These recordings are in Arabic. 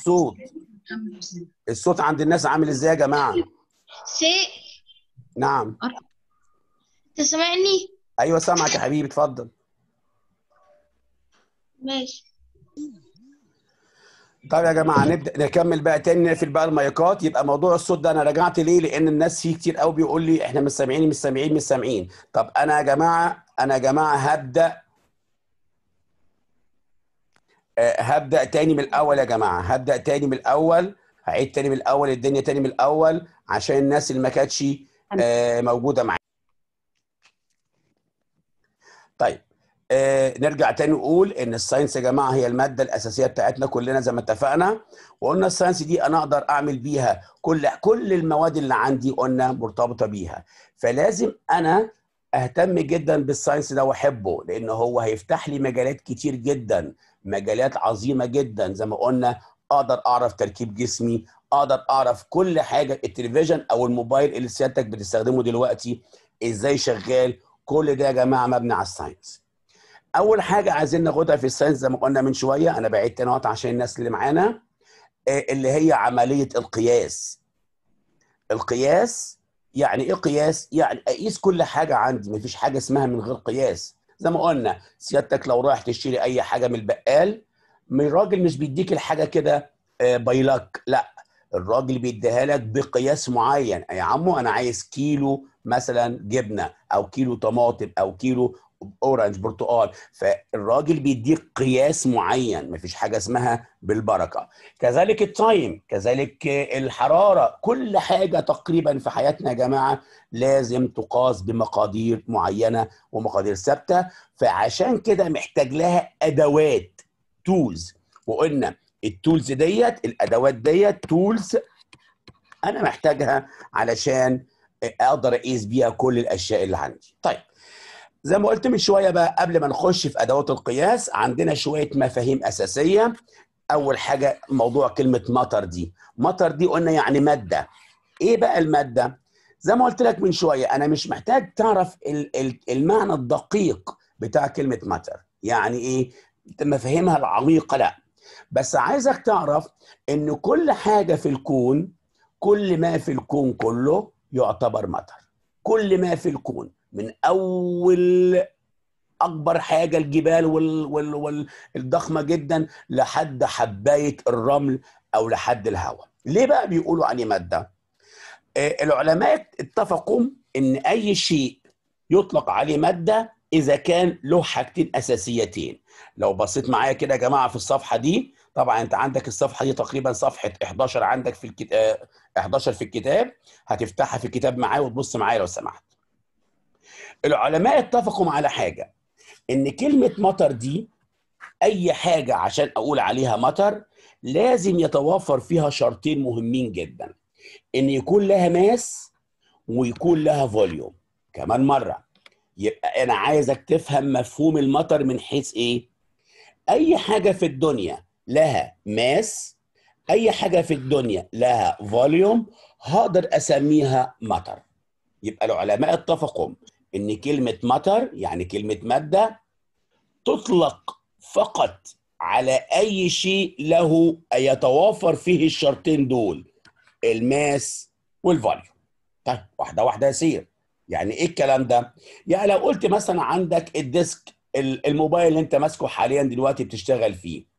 الصوت الصوت عند الناس عامل ازاي يا جماعه سي نعم تسمعني ايوه سامعك يا حبيبي اتفضل ماشي طيب يا جماعه نبدا نكمل بقى تاني نقفل بقى المايكات يبقى موضوع الصوت ده انا رجعت ليه لان الناس فيه كتير قوي بيقول لي احنا مش سامعين مش سامعين مش سامعين طب انا يا جماعه انا يا جماعه هبدا آه، هبدا تاني من الاول يا جماعه هبدا تاني من الاول هعيد تاني من الاول الدنيا تاني من الاول عشان الناس اللي ما كانتش آه، موجوده معايا طيب آه، نرجع تاني نقول ان الساينس يا جماعه هي الماده الاساسيه بتاعتنا كلنا زي ما اتفقنا وقلنا الساينس دي انا اقدر اعمل بيها كل كل المواد اللي عندي قلنا مرتبطه بيها فلازم انا اهتم جدا بالساينس ده واحبه لان هو هيفتح لي مجالات كتير جدا مجالات عظيمه جدا زي ما قلنا اقدر اعرف تركيب جسمي اقدر اعرف كل حاجه التلفزيون او الموبايل اللي سيادتك بتستخدمه دلوقتي ازاي شغال كل ده يا جماعه مبني على الساينس اول حاجه عايزين ناخدها في الساينس زي ما قلنا من شويه انا بعدت نقط عشان الناس اللي معانا آه، اللي هي عمليه القياس القياس يعني ايه قياس يعني اقيس كل حاجه عندي مفيش حاجه اسمها من غير قياس زي ما قلنا سيادتك لو رايح تشتري اي حاجه من البقال من الراجل مش بيديك الحاجه كده بايلك آه، لا الراجل بيديها لك بقياس معين يا عمو انا عايز كيلو مثلا جبنه او كيلو طماطم او كيلو اورنج برتقال فالراجل بيديك قياس معين مفيش حاجه اسمها بالبركه كذلك التايم كذلك الحراره كل حاجه تقريبا في حياتنا يا جماعه لازم تقاس بمقادير معينه ومقادير ثابته فعشان كده محتاج لها ادوات تولز وقلنا التولز ديت الادوات ديت تولز انا محتاجها علشان اقدر اقيس بيها كل الاشياء اللي عندي طيب زي ما قلت من شويه بقى قبل ما نخش في ادوات القياس عندنا شويه مفاهيم اساسيه اول حاجه موضوع كلمه مطر دي مطر دي قلنا يعني ماده ايه بقى الماده زي ما قلت لك من شويه انا مش محتاج تعرف المعنى الدقيق بتاع كلمه مطر يعني ايه مفاهيمها العميقه لا بس عايزك تعرف ان كل حاجه في الكون كل ما في الكون كله يعتبر مطر كل ما في الكون من اول اكبر حاجه الجبال والضخمه وال وال جدا لحد حبايه الرمل او لحد الهواء ليه بقى بيقولوا عليه ماده آه، العلماء اتفقوا ان اي شيء يطلق عليه ماده اذا كان له حاجتين اساسيتين لو بصيت معايا كده يا جماعه في الصفحه دي طبعا انت عندك الصفحه دي تقريبا صفحه 11 عندك في الكتاب آه، 11 في الكتاب هتفتحها في الكتاب معايا وتبص معايا لو سمحت العلماء اتفقوا على حاجه ان كلمه مطر دي اي حاجه عشان اقول عليها مطر لازم يتوافر فيها شرطين مهمين جدا ان يكون لها ماس ويكون لها فوليوم كمان مره يبقى انا عايزك تفهم مفهوم المطر من حيث ايه اي حاجه في الدنيا لها ماس اي حاجه في الدنيا لها فوليوم هقدر اسميها مطر يبقى العلماء اتفقوا ان كلمه مطر يعني كلمه ماده تطلق فقط على اي شيء له يتوافر فيه الشرطين دول الماس والفوليوم طيب واحده واحده يا سير يعني ايه الكلام ده يعني لو قلت مثلا عندك الديسك الموبايل اللي انت ماسكه حاليا دلوقتي بتشتغل فيه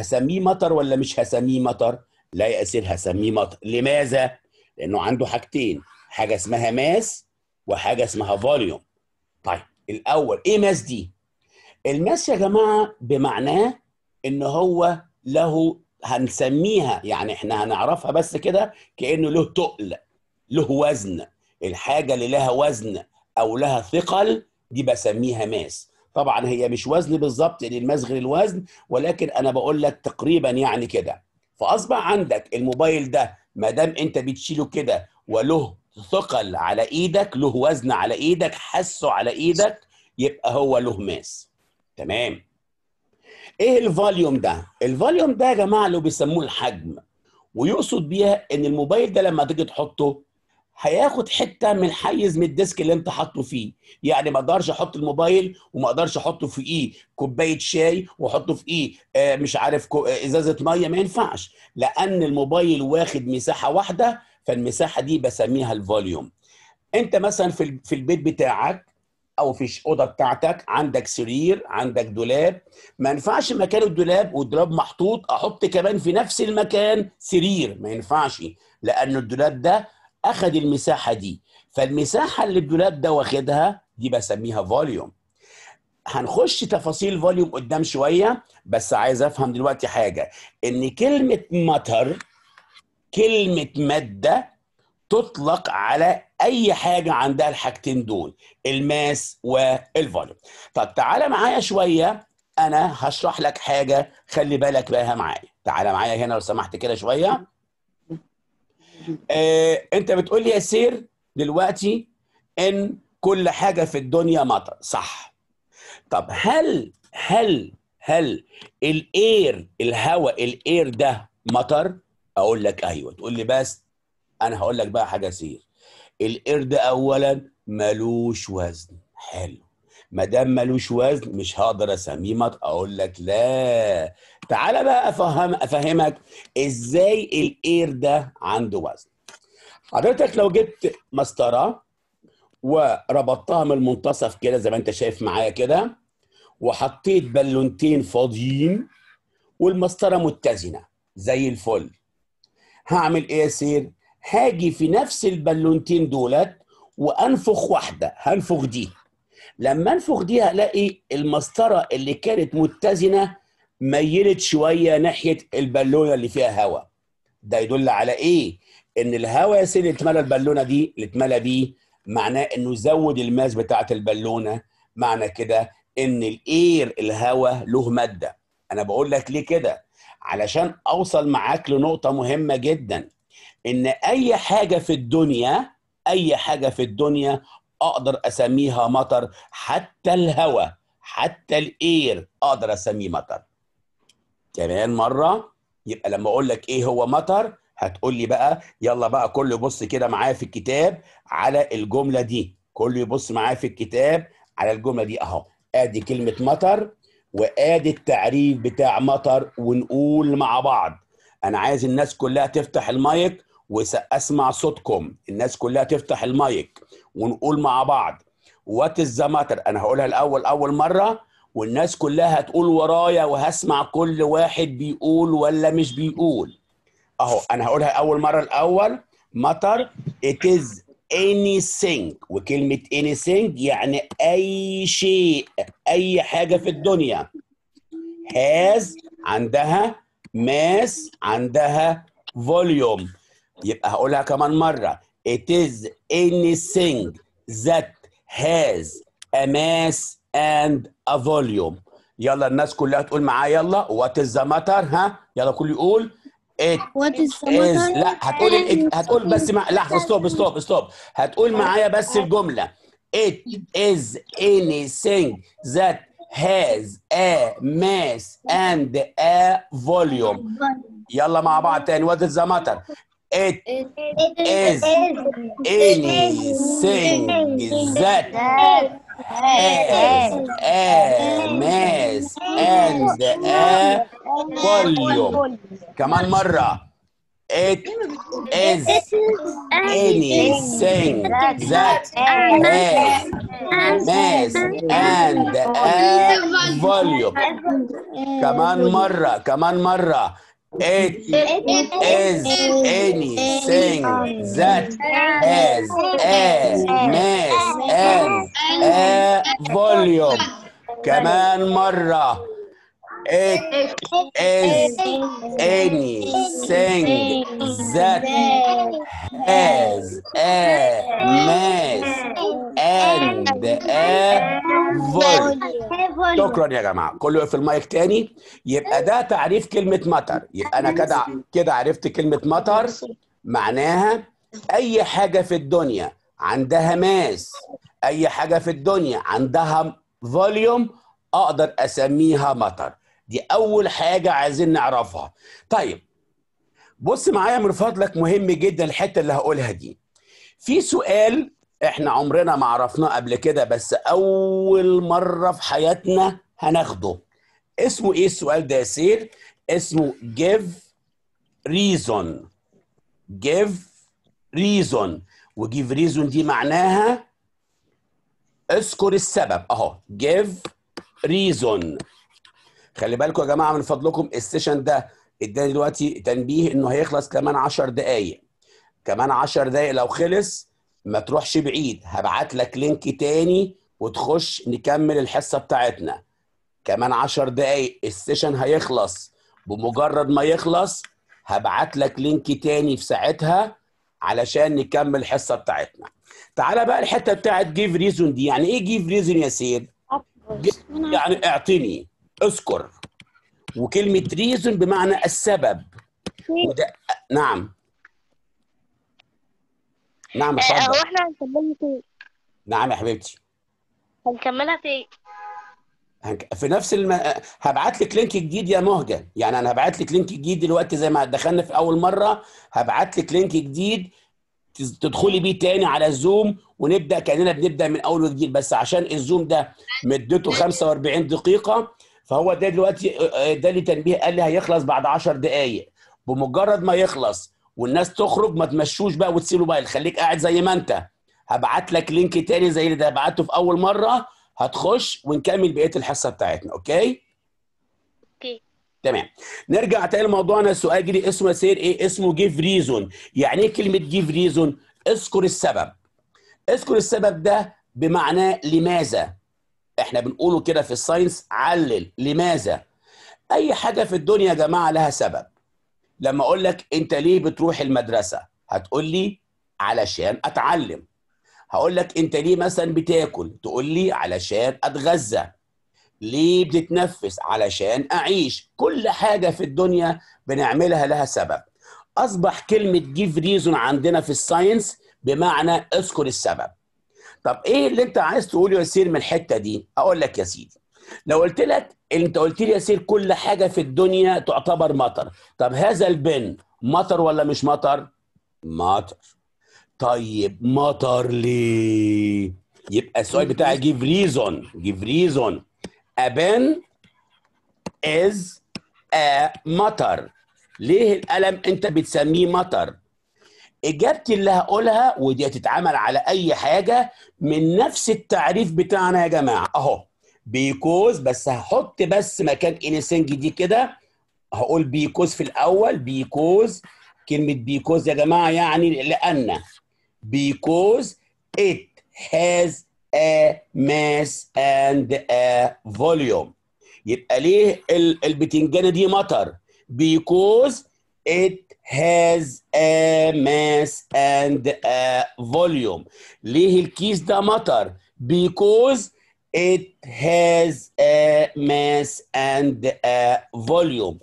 هسميه مطر ولا مش هسميه مطر لا يا اسير هسميه مطر لماذا لانه عنده حاجتين حاجه اسمها ماس وحاجه اسمها فوليوم طيب الاول ايه ماس دي الماس يا جماعه بمعناه ان هو له هنسميها يعني احنا هنعرفها بس كده كانه له تقل له وزن الحاجه اللي لها وزن او لها ثقل دي بسميها ماس طبعا هي مش وزن بالظبط يعني غير الوزن ولكن انا بقول لك تقريبا يعني كده فاصبح عندك الموبايل ده ما دام انت بتشيله كده وله ثقل على ايدك له وزن على ايدك حسه على ايدك يبقى هو له ماس تمام ايه الفوليوم ده الفوليوم ده يا جماعه اللي بيسموه الحجم ويقصد بيها ان الموبايل ده لما تيجي تحطه هياخد حته من حيز من الديسك اللي انت حاطه فيه يعني ما اقدرش احط الموبايل وما اقدرش احطه في ايه كوبايه شاي واحطه في ايه آه مش عارف كو... آه ازازه ميه ما ينفعش لان الموبايل واخد مساحه واحده فالمساحه دي بسميها الفوليوم انت مثلا في في البيت بتاعك او في الاوضه بتاعتك عندك سرير عندك دولاب ما ينفعش مكان الدولاب والدولاب محطوط احط كمان في نفس المكان سرير ما ينفعش لان الدولاب ده اخذ المساحه دي فالمساحه اللي الدولاب ده واخدها دي بسميها فوليوم هنخش تفاصيل فوليوم قدام شويه بس عايز افهم دلوقتي حاجه ان كلمه مطر كلمه ماده تطلق على اي حاجه عندها الحاجتين دول الماس والفوليوم طب تعالى معايا شويه انا هشرح لك حاجه خلي بالك بقى معايا تعالى معايا هنا لو سمحت كده شويه آه انت بتقول لي يا سير دلوقتي ان كل حاجه في الدنيا مطر صح طب هل هل هل الاير الهواء الاير ده مطر اقول لك ايوه تقول لي بس انا هقول لك بقى حاجه سير الاير ده اولا ملوش وزن حلو ما دام ملوش وزن مش هقدر اسميمك اقول لك لا تعالى بقى افهم افهمك ازاي الاير ده عنده وزن حضرتك لو جبت مسطره وربطتها من المنتصف كده زي ما انت شايف معايا كده وحطيت بالونتين فاضيين والمسطره متزنه زي الفل هعمل ايه يا سير هاجي في نفس البالونتين دولت وانفخ واحده هنفخ دي لما انفخ دي هلاقي المسطره اللي كانت متزنه ميلت شويه ناحيه البالونه اللي فيها هواء ده يدل على ايه ان الهواء يا سيدي اللي اتملى البالونه دي اللي اتملى بيه معناه انه زود الماس بتاعه البالونه معنى كده ان الاير الهواء له ماده انا بقول لك ليه كده علشان اوصل معاك لنقطه مهمه جدا ان اي حاجه في الدنيا اي حاجه في الدنيا اقدر اسميها مطر حتى الهواء حتى الاير اقدر اسميه مطر كمان مره يبقى لما اقول لك ايه هو مطر هتقول لي بقى يلا بقى كله يبص كده معايا في الكتاب على الجمله دي كله يبص معايا في الكتاب على الجمله دي اهو ادي كلمه مطر وادي التعريف بتاع مطر ونقول مع بعض انا عايز الناس كلها تفتح المايك واسمع صوتكم الناس كلها تفتح المايك ونقول مع بعض وات ذا ماتر انا هقولها الاول اول مره والناس كلها هتقول ورايا وهسمع كل واحد بيقول ولا مش بيقول اهو انا هقولها اول مره الاول مطر it is anything وكلمه anything يعني اي شيء اي حاجه في الدنيا has عندها mass عندها volume يبقى هقولها كمان مره It is anything that has a mass and a volume. يلا الناس كلها تقول معايا يلا وات از ذا ماتر ها يلا كل يقول it is لا هتقول it, هتقول بس مع... لحظه ستوب ستوب ستوب هتقول معايا بس الجمله it is anything that has a mass and a volume يلا مع بعض تاني what is the matter It, it is, anything that is, MS, and volume. كمان مرة. It is anything that is mass and volume. كمان مرة كمان مرة it is anything that has a mass and a volume كمان مرة it is anything that شكرا يا جماعه كله في المايك تاني يبقى ده تعريف كلمه مطر يبقى انا كده كده عرفت كلمه مطر معناها اي حاجه في الدنيا عندها ماس اي حاجه في الدنيا عندها فوليوم اقدر اسميها مطر دي اول حاجه عايزين نعرفها طيب بص معايا من فضلك مهم جدا الحته اللي هقولها دي في سؤال احنا عمرنا ما عرفناه قبل كده بس اول مره في حياتنا هناخده اسمه ايه السؤال ده يا سير اسمه give reason give reason وجيف ريزون دي معناها اذكر السبب اهو جيف ريزون خلي بالكم يا جماعه من فضلكم السيشن ده اداني دلوقتي تنبيه انه هيخلص كمان 10 دقائق كمان 10 دقائق لو خلص ما تروحش بعيد هبعت لك لينك تاني وتخش نكمل الحصة بتاعتنا كمان عشر دقايق السيشن هيخلص بمجرد ما يخلص هبعت لك لينك تاني في ساعتها علشان نكمل الحصة بتاعتنا تعالى بقى الحتة بتاعت جيف ريزون دي يعني ايه جيف ريزون يا سيد يعني اعطني اذكر وكلمة ريزون بمعنى السبب وده نعم نعم آه، اتفضل هو احنا هنكملها في إيه؟ نعم يا حبيبتي هنكملها في إيه؟ في نفس الم... آه، هبعت لك لينك جديد يا مهجه يعني انا هبعت لك لينك جديد دلوقتي زي ما دخلنا في اول مره هبعت لك لينك جديد تدخلي بيه تاني على الزوم ونبدا كاننا بنبدا من اول وجديد بس عشان الزوم ده مدته 45 دقيقه فهو ده دلوقتي آه، ده تنبيه قال لي هيخلص بعد 10 دقائق بمجرد ما يخلص والناس تخرج ما تمشوش بقى وتسيب الموبايل خليك قاعد زي ما انت هبعت لك لينك تاني زي اللي بعته في اول مره هتخش ونكمل بقيه الحصه بتاعتنا اوكي اوكي تمام نرجع تاني لموضوعنا السؤال جدي اسمه سير ايه اسمه جيف ريزون يعني ايه كلمه جيف ريزون اذكر السبب اذكر السبب ده بمعنى لماذا احنا بنقوله كده في الساينس علل لماذا اي حاجه في الدنيا يا جماعه لها سبب لما اقول لك انت ليه بتروح المدرسه هتقول لي علشان اتعلم هقول لك انت ليه مثلا بتاكل تقول لي علشان اتغذى ليه بتتنفس علشان اعيش كل حاجه في الدنيا بنعملها لها سبب اصبح كلمه جيف ريزون عندنا في الساينس بمعنى اذكر السبب طب ايه اللي انت عايز تقوله يا سير من الحته دي اقول لك يا سيدي لو قلت لك انت قلت لي يا سير كل حاجه في الدنيا تعتبر مطر طب هذا البن مطر ولا مش مطر مطر طيب مطر ليه يبقى السؤال طيب، بتاعي جيف ريزون جيف ريزون ابان از ا مطر ليه القلم انت بتسميه مطر اجابتي اللي هقولها ودي هتتعمل على اي حاجه من نفس التعريف بتاعنا يا جماعه اهو بيكوز بس هحط بس مكان انسنج دي كده هقول بيكوز في الاول بيكوز كلمه بيكوز يا جماعه يعني لان بيكوز it has a mass and a volume يبقى ليه البتنجانه دي مطر بيكوز it has a mass and a volume ليه الكيس ده مطر because It has a mass and a volume.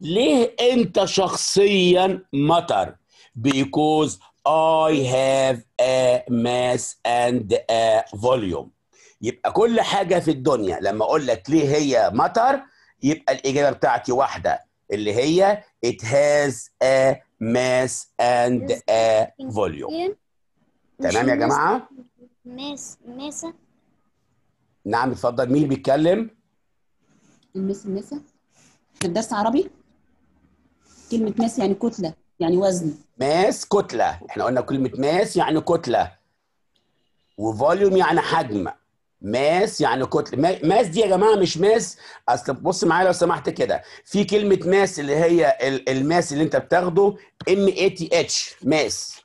ليه أنت شخصيا مطر؟ Because I have a mass and a volume. يبقى كل حاجة في الدنيا لما أقول لك ليه هي مطر يبقى الإجابة بتاعتي واحدة اللي هي it has a mass and a volume. تمام يا جماعة؟ ماس ماسة نعم اتفضل مين بيتكلم؟ المس النسا في الدرس عربي كلمة ماس يعني كتلة يعني وزن ماس كتلة احنا قلنا كلمة ماس يعني كتلة وفوليوم يعني حجم ماس يعني كتلة ماس دي يا جماعة مش ماس اصل بص معايا لو سمحت كده في كلمة ماس اللي هي الماس اللي انت بتاخده ام اي تي اتش ماس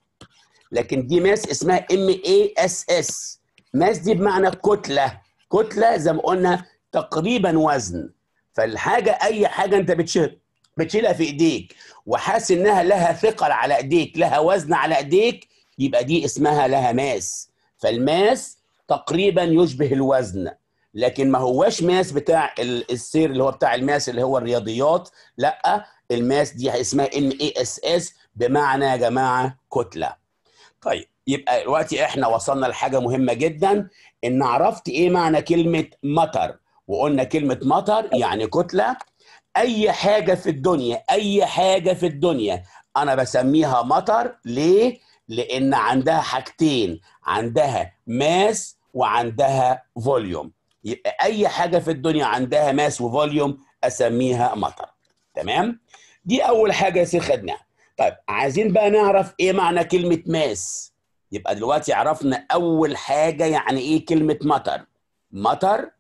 لكن دي ماس اسمها ام اي اس اس ماس دي بمعنى كتلة كتله زي ما قلنا تقريبا وزن فالحاجه اي حاجه انت بتشيل بتشيلها في ايديك وحاسس انها لها ثقل على ايديك لها وزن على ايديك يبقى دي اسمها لها ماس فالماس تقريبا يشبه الوزن لكن ما هواش ماس بتاع السير اللي هو بتاع الماس اللي هو الرياضيات لا الماس دي اسمها ام اي اس اس بمعنى يا جماعه كتله طيب يبقى دلوقتي احنا وصلنا لحاجه مهمه جدا ان عرفت ايه معنى كلمه مطر وقلنا كلمه مطر يعني كتله اي حاجه في الدنيا اي حاجه في الدنيا انا بسميها مطر ليه لان عندها حاجتين عندها ماس وعندها فوليوم يبقى اي حاجه في الدنيا عندها ماس وفوليوم اسميها مطر تمام دي اول حاجه يا سيدي خدناها طيب عايزين بقى نعرف ايه معنى كلمه ماس يبقى دلوقتي عرفنا اول حاجه يعني ايه كلمه مطر مطر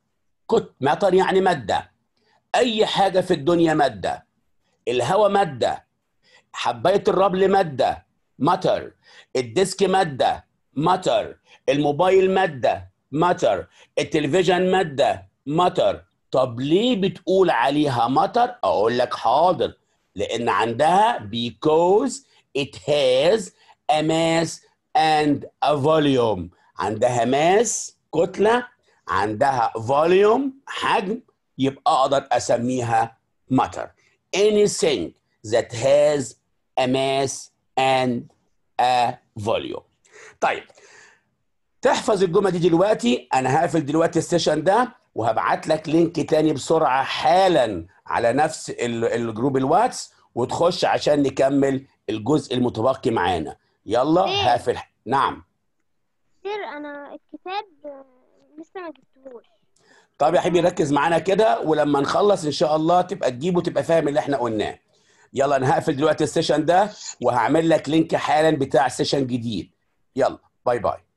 كت مطر يعني ماده اي حاجه في الدنيا ماده الهواء ماده حبايه الرمل ماده مطر الديسك ماده مطر الموبايل ماده مطر التلفزيون ماده مطر طب ليه بتقول عليها مطر اقول لك حاضر لان عندها because it has a mass and a volume عندها ماس كتلة عندها volume حجم يبقى أقدر أسميها matter anything that has a mass and a volume طيب تحفظ الجمله دي دلوقتي انا هقفل دلوقتي السيشن ده وهبعت لك لينك تاني بسرعه حالا على نفس الجروب الواتس وتخش عشان نكمل الجزء المتبقي معانا يلا هقفل نعم سير انا الكتاب لسه ما جبتهوش طب يا حبيبي ركز معانا كده ولما نخلص ان شاء الله تبقى تجيبه وتبقى فاهم اللي احنا قلناه يلا انا هقفل دلوقتي السيشن ده وهعمل لك لينك حالا بتاع سيشن جديد يلا باي باي